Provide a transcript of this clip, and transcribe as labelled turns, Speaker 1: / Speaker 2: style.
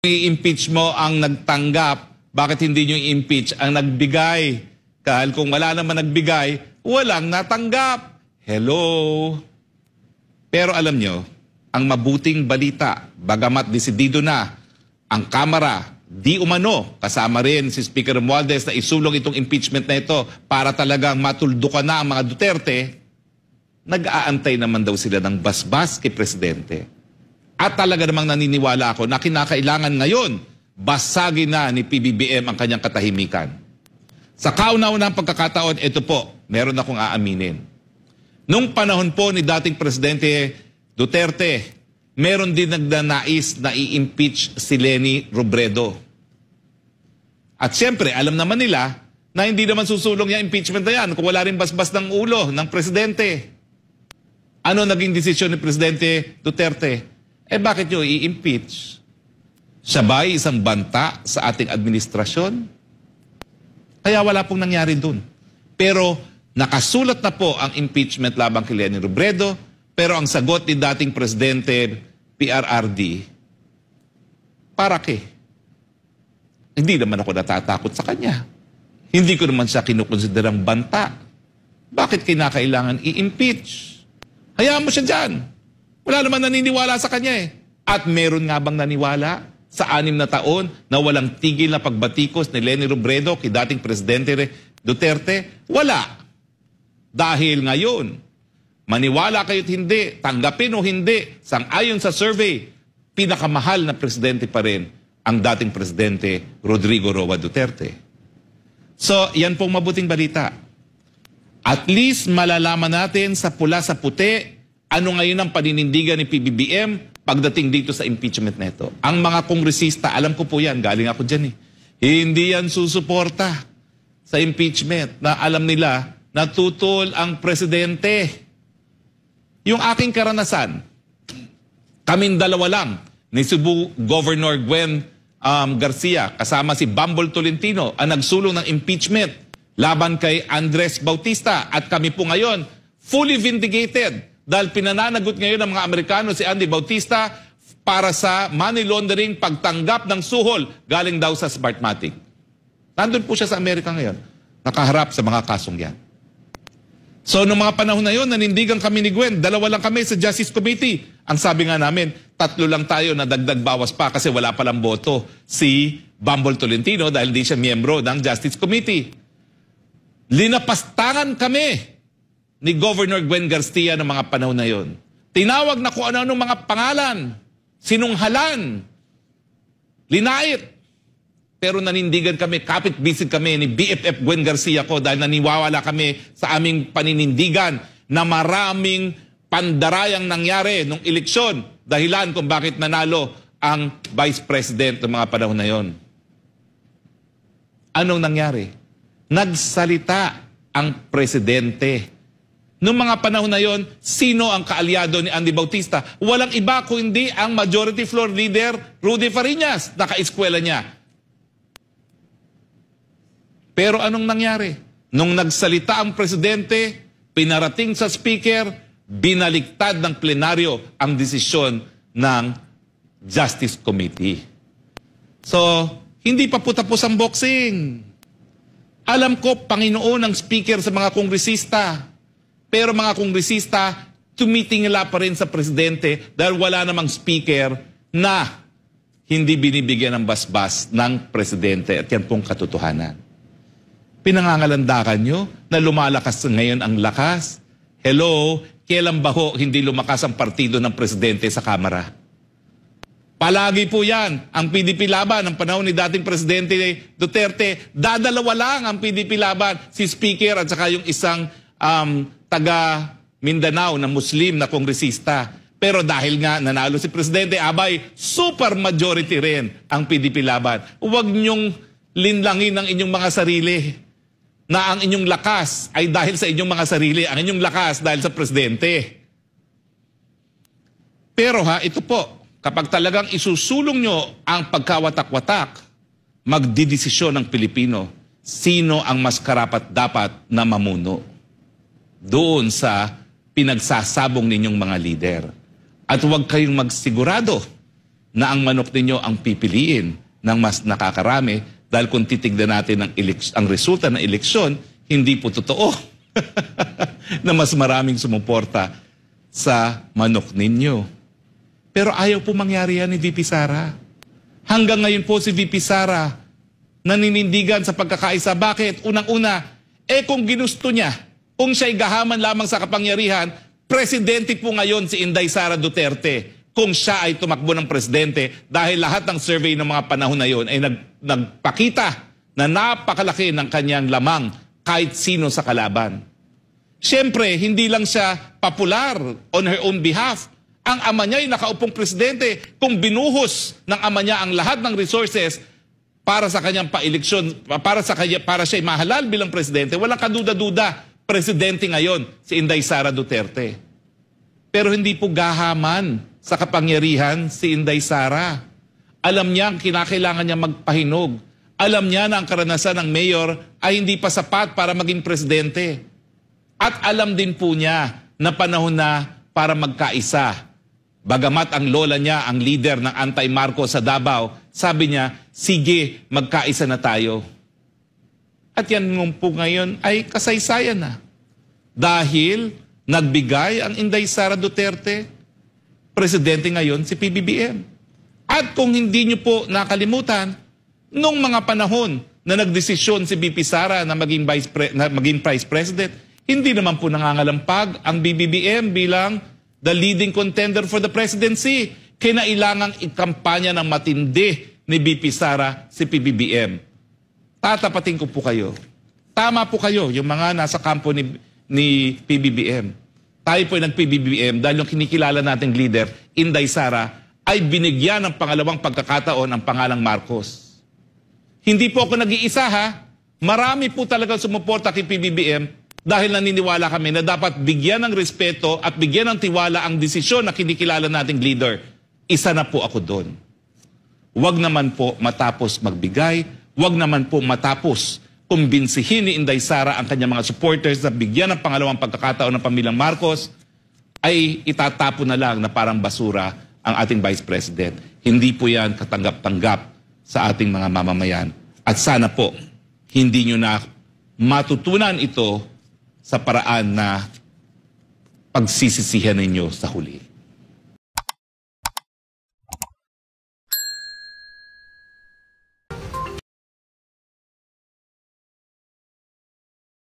Speaker 1: i-impeach mo ang nagtanggap, bakit hindi nyo i-impeach ang nagbigay? Kahit kung wala naman nagbigay, walang natanggap. Hello? Pero alam nyo, ang mabuting balita, bagamat desidido na, ang Kamara, di umano, kasama rin si Speaker Romualdez na isulong itong impeachment na ito para talagang matuldukan na ang mga Duterte, nag-aantay naman daw sila ng basbas kay Presidente. At talaga namang naniniwala ako na kinakailangan ngayon, basagin na ni PBBM ang kanyang katahimikan. Sa kauna ng pagkakataon, ito po, meron akong aaminin. Nung panahon po ni dating Presidente Duterte, meron din nagdanais na i-impeach si Lenny Robredo. At siyempre, alam naman nila na hindi naman susulong yung impeachment na yan kung wala rin basbas ng ulo ng Presidente. Ano naging desisyon ni Presidente Duterte? Eh bakit nyo i-impeach? Siya isang banta sa ating administrasyon? Kaya wala pong nangyari dun. Pero nakasulat na po ang impeachment labang kay Lenny Robredo, pero ang sagot ni dating Presidente PRRD, para kay? Hindi naman ako natatakot sa kanya. Hindi ko naman siya kinukonsiderang banta. Bakit kinakailangan i-impeach? Hayaan mo siya dyan. Wala naman naniniwala sa kanya eh. At meron nga bang naniwala sa anim na taon na walang tigil na pagbatikos ni Leni Robredo kay dating Presidente Duterte? Wala. Dahil ngayon, maniwala kayo't hindi, tanggapin o hindi, sangayon sa survey, pinakamahal na presidente pa rin ang dating presidente Rodrigo Roa Duterte. So, yan pong mabuting balita. At least malalaman natin sa pula sa puti ano ngayon ang paninindigan ni PBBM pagdating dito sa impeachment nito? Ang mga kongresista, alam ko po yan, galing ako dyan eh. Hindi yan susuporta sa impeachment na alam nila natutol ang presidente. Yung aking karanasan, kaming dalawa lang ni Cebu Governor Gwen um, Garcia kasama si Bumble Tolentino ang nagsulong ng impeachment laban kay Andres Bautista at kami po ngayon fully vindicated dahil pinananagot ngayon ng mga Amerikano si Andy Bautista para sa money laundering pagtanggap ng suhol galing daw sa Smartmatic. Nandun po siya sa Amerika ngayon, nakaharap sa mga kasong yan. So, noong mga panahon na yun, nanindigan kami ni Gwen. Dalawa lang kami sa Justice Committee. Ang sabi nga namin, tatlo lang tayo na dagdag bawas pa kasi wala palang boto si Bumble Tolentino dahil hindi siya miyembro ng Justice Committee. Linapastangan kami ni Governor Gwen Garcia ng mga panahon na yon. Tinawag na kung ano-ano mga pangalan, sinunghalan, linait. Pero nanindigan kami, kapit-bisig kami ni BFF Gwen Garcia ko dahil naniwawala kami sa aming paninindigan na maraming pandarayang nangyari nung eleksyon dahilan kung bakit nanalo ang Vice President ng mga panahon na yon. Anong nangyari? Nagsalita ang presidente Noong mga panahon na yon, sino ang kaalyado ni Andy Bautista? Walang iba kundi ang majority floor leader, Rudy Fariñas, nakaiskwela niya. Pero anong nangyari? Nung nagsalita ang presidente, pinarating sa speaker, binaliktad ng plenaryo ang desisyon ng Justice Committee. So, hindi pa po tapos ang boxing. Alam ko, Panginoon ang speaker sa mga kongresista pero mga kongresista, tumitingala pa rin sa presidente dahil wala namang speaker na hindi binibigyan ng basbas ng presidente. At yan pong katotohanan. Pinangangalandakan nyo na lumalakas ngayon ang lakas. Hello, kailan ba ho hindi lumakas ang partido ng presidente sa Kamara? Palagi po yan, ang PDP laban ng panahon ni dating Presidente Duterte, dadalawa lang ang PDP laban, si Speaker at saka yung isang um, taga Mindanao na Muslim na kongresista. Pero dahil nga nanalo si Presidente, abay, super majority rin ang PDP laban. Huwag niyong linlangin ang inyong mga sarili na ang inyong lakas ay dahil sa inyong mga sarili, ang inyong lakas dahil sa Presidente. Pero ha, ito po, kapag talagang isusulong nyo ang pagkawatak-watak, magdidesisyon ng Pilipino sino ang mas karapat dapat na mamuno doon sa pinagsasabong ninyong mga leader. At huwag kayong magsigurado na ang manok ninyo ang pipiliin ng mas nakakarami dahil kung titignan natin ang, eleks- ang resulta ng eleksyon, hindi po totoo na mas maraming sumuporta sa manok ninyo. Pero ayaw po mangyari yan ni VP Sara. Hanggang ngayon po si VP Sara naninindigan sa pagkakaisa. Bakit? Unang-una, eh kung ginusto niya kung siya'y gahaman lamang sa kapangyarihan, presidente po ngayon si Inday Sara Duterte kung siya ay tumakbo ng presidente dahil lahat ng survey ng mga panahon na yon ay nag, nagpakita na napakalaki ng kanyang lamang kahit sino sa kalaban. Siyempre, hindi lang siya popular on her own behalf. Ang ama niya ay nakaupong presidente. Kung binuhos ng ama niya ang lahat ng resources para sa kanyang paeleksyon, para sa kanya, para siya mahalal bilang presidente, walang kaduda-duda presidente ngayon, si Inday Sara Duterte. Pero hindi po gahaman sa kapangyarihan si Inday Sara. Alam niya ang kinakailangan niya magpahinog. Alam niya na ang karanasan ng mayor ay hindi pa sapat para maging presidente. At alam din po niya na panahon na para magkaisa. Bagamat ang lola niya, ang leader ng anti-Marcos sa Davao, sabi niya, sige, magkaisa na tayo. At yan nung po ngayon ay kasaysayan na. Dahil nagbigay ang Inday Sara Duterte, presidente ngayon si PBBM. At kung hindi nyo po nakalimutan, nung mga panahon na nagdesisyon si BP Sara na maging, vice pre- na maging vice president, hindi naman po nangangalampag ang BBBM bilang the leading contender for the presidency. Kinailangang ikampanya ng matindi ni BP Sara si PBBM tatapatin ko po kayo. Tama po kayo, yung mga nasa kampo ni, ni PBBM. Tayo po ay nag-PBBM dahil yung kinikilala nating leader, Inday Sara, ay binigyan ng pangalawang pagkakataon ang pangalang Marcos. Hindi po ako nag-iisa ha. Marami po talaga sumuporta kay PBBM dahil naniniwala kami na dapat bigyan ng respeto at bigyan ng tiwala ang desisyon na kinikilala nating leader. Isa na po ako doon. Huwag naman po matapos magbigay Huwag naman po matapos kumbinsihin ni Inday Sara ang kanyang mga supporters na bigyan ng pangalawang pagkakataon ng pamilyang Marcos ay itatapo na lang na parang basura ang ating Vice President. Hindi po yan katanggap-tanggap sa ating mga mamamayan. At sana po, hindi nyo na matutunan ito sa paraan na pagsisisihan ninyo sa huli.